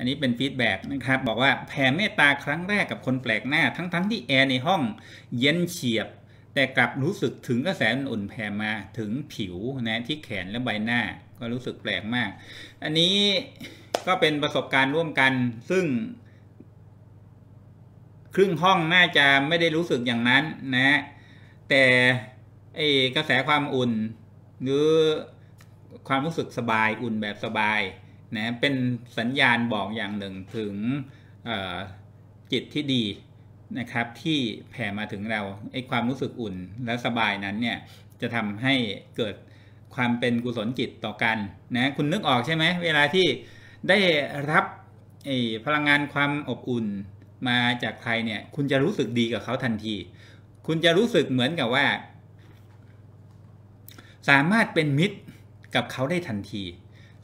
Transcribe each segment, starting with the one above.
อันนี้เป็นฟีดแบ็กนะครับ บอกว่าแผ่เมตตาครั้งแรกกับคนแปลกหน้า ทั้งๆทที่แอร์ในห้อง เย็นเฉียบ แต่กลับรู้สึกถึงกระแสอุ่นแผ่มาถึงผิวนะที่แขนและใบหน้า ก็รู้สึกแปลกมาก อันนี้ก็เป็นประสบการณ์ร่วมกัน ซึ่ง ครึ่งห้องน่าจะไม่ได้รู้สึกอย่างนั้นนะ แต่ไอกระแสความอุ่นหรือความรู้สึกสบายอุ่นแบบสบายนะเป็นสัญญาณบอกอย่างหนึ่งถึงจิตที่ดีนะครับ ที่แผ่มาถึงเราไอ้ความรู้สึกอุ่นและสบายนั้นเนี่ยจะทำให้เกิดความเป็นกุศลจิตต่อกันนะคุณนึกออกใช่ไหมเวลาที่ได้รับพลังงานความอบอุ่นมาจากใครเนี่ย คุณจะรู้สึกดีกับเขาทันที คุณจะรู้สึกเหมือนกับว่า สามารถเป็นมิตรกับเขาได้ทันที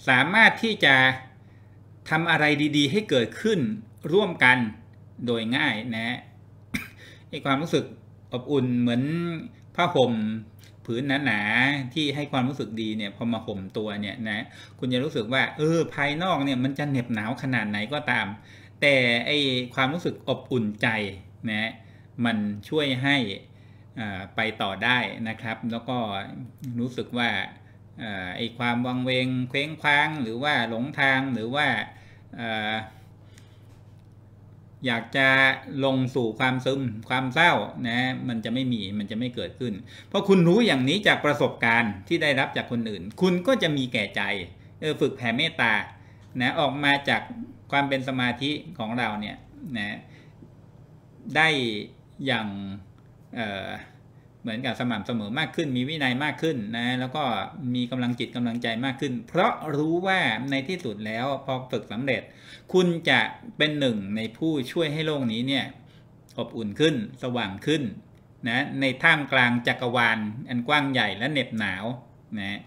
สามารถที่จะทำอะไรดีๆ ให้เกิดขึ้นร่วมกันโดยง่ายนะไอความรู้สึกอบอุ่นเหมือนผ้าห่มผืนหนาๆที่ให้ความรู้สึกดีเนี่ยพอมาห่มตัวเนี่ยนะคุณจะรู้สึกว่า เออภายนอกเนี่ยมันจะเหน็บหนาวขนาดไหนก็ตาม แต่ไอความรู้สึกอบอุ่นใจนะ มันช่วยให้ไปต่อได้นะครับ แล้วก็รู้สึกว่าไอความวังเวงเคว้งคว้างหรือว่าหลงทางหรือว่าอยากจะลงสู่ความซึมความเศร้านะมันจะไม่มี มันจะไม่เกิดขึ้น เพราะคุณรู้อย่างนี้จากประสบการณ์ที่ได้รับจากคนอื่น คุณก็จะมีแก่ใจเออฝึกแผ่เมตตานะออกมาจากความเป็นสมาธิของเราเนี่ยนะได้อย่างเออเหมือนกับสม่ำเสมอมากขึ้น มีวินัยมากขึ้นนะ แล้วก็มีกำลังจิตกำลังใจมากขึ้น เพราะรู้ว่าในที่สุดแล้ว พอฝึกสำเร็จ คุณจะเป็นหนึ่งในผู้ช่วยให้โลกนี้เนี่ย อบอุ่นขึ้นสว่างขึ้นนะ ในท่ามกลางจักรวาลอันกว้างใหญ่และเหน็บหนาวนะ